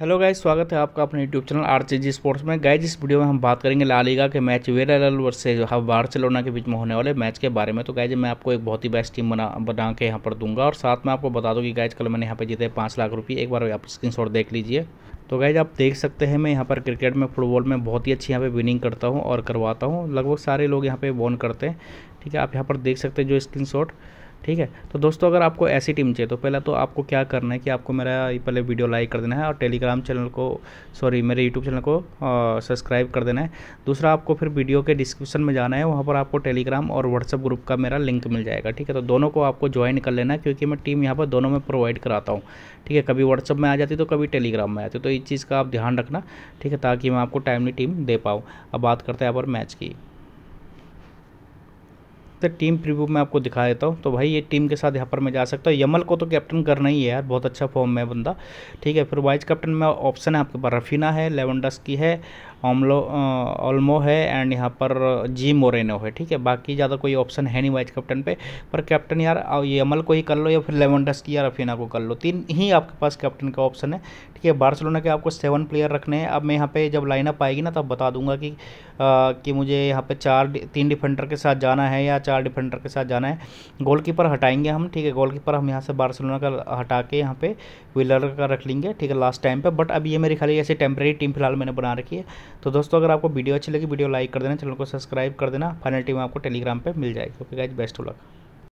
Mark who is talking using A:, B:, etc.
A: hello guys स्वागत है आपका अपने YouTube channel R G sports में गाइज इस वीडियो में हम बात करेंगे लालीगा के मैच वेराल वर्सेज बार्सिलोना के बीच में होने वाले मैच के बारे में तो गाइज मैं आपको एक बहुत ही बेस्ट टीम बना बना के यहाँ पर दूंगा और साथ में आपको बता दूँ कि गाइज कल मैंने यहाँ पर जीते पाँच लाख रुपये एक बार आप स्क्रीन देख लीजिए तो गाइज आप देख सकते हैं मैं यहाँ पर क्रिकेट में फुटबॉल में बहुत ही अच्छी यहाँ पर विनिंग करता हूँ और करवाता हूँ लगभग सारे लोग यहाँ पे वॉन करते हैं ठीक है आप यहाँ पर देख सकते हैं जो स्क्रीन ठीक है तो दोस्तों अगर आपको ऐसी टीम चाहिए तो पहले तो आपको क्या करना है कि आपको मेरा पहले वीडियो लाइक कर देना है और टेलीग्राम चैनल को सॉरी मेरे यूट्यूब चैनल को सब्सक्राइब कर देना है दूसरा आपको फिर वीडियो के डिस्क्रिप्शन में जाना है वहाँ पर आपको टेलीग्राम और व्हाट्सअप ग्रुप का मेरा लिंक मिल जाएगा ठीक है तो दोनों को आपको ज्वाइन कर लेना है क्योंकि मैं टीम यहाँ पर दोनों में प्रोवाइड कराता हूँ ठीक है कभी व्हाट्सअप में आ जाती तो कभी टेलीग्राम में आती तो इस चीज़ का आप ध्यान रखना ठीक है ताकि मैं आपको टाइमली टीम दे पाऊँ अब बात करते हैं यहाँ पर मैच की सकते हैं टीम प्रीव्यू में आपको दिखा देता हूँ तो भाई ये टीम के साथ यहाँ पर मैं जा सकता हूँ यमल को तो कैप्टन करना ही है यार बहुत अच्छा फॉर्म में बंदा ठीक है फिर वाइस कैप्टन में ऑप्शन है आपके पास रफीना है लेवनडस की है ऑमलो ऑलमो है एंड यहाँ पर जी मोरेनो है ठीक है बाकी ज़्यादा कोई ऑप्शन है नहीं वाइस कैप्टन पे पर कैप्टन यार ये यमल को ही कर लो या फिर लेवनडस की या रफीना को कर लो तीन ही आपके पास कैप्टन का ऑप्शन है ठीक है बार्सलोना के आपको सेवन प्लेयर रखने हैं अब मैं यहाँ पे जब लाइनअप आएगी ना तब बता दूंगा कि आ, कि मुझे यहाँ पर चार तीन डिफेंडर के साथ जाना है या चार डिफेंडर के साथ जाना है गोलकीपर हटाएंगे हम ठीक है गोलकीपर हम यहाँ से बार्सिलोना का हटा के यहाँ पे विलर का रख लेंगे ठीक है लास्ट टाइम पे बट अब ये मेरी खाली ऐसी टेम्प्रेरी टीम फिलहाल मैंने बना रखी है तो दोस्तों अगर आपको वीडियो अच्छी लगी वीडियो लाइक कर देना चैनल को सब्सक्राइब कर देना फाइनल टीम आपको टेलीग्राम पर मिल जाएगी ओके गाइज बेस्ट हो लगा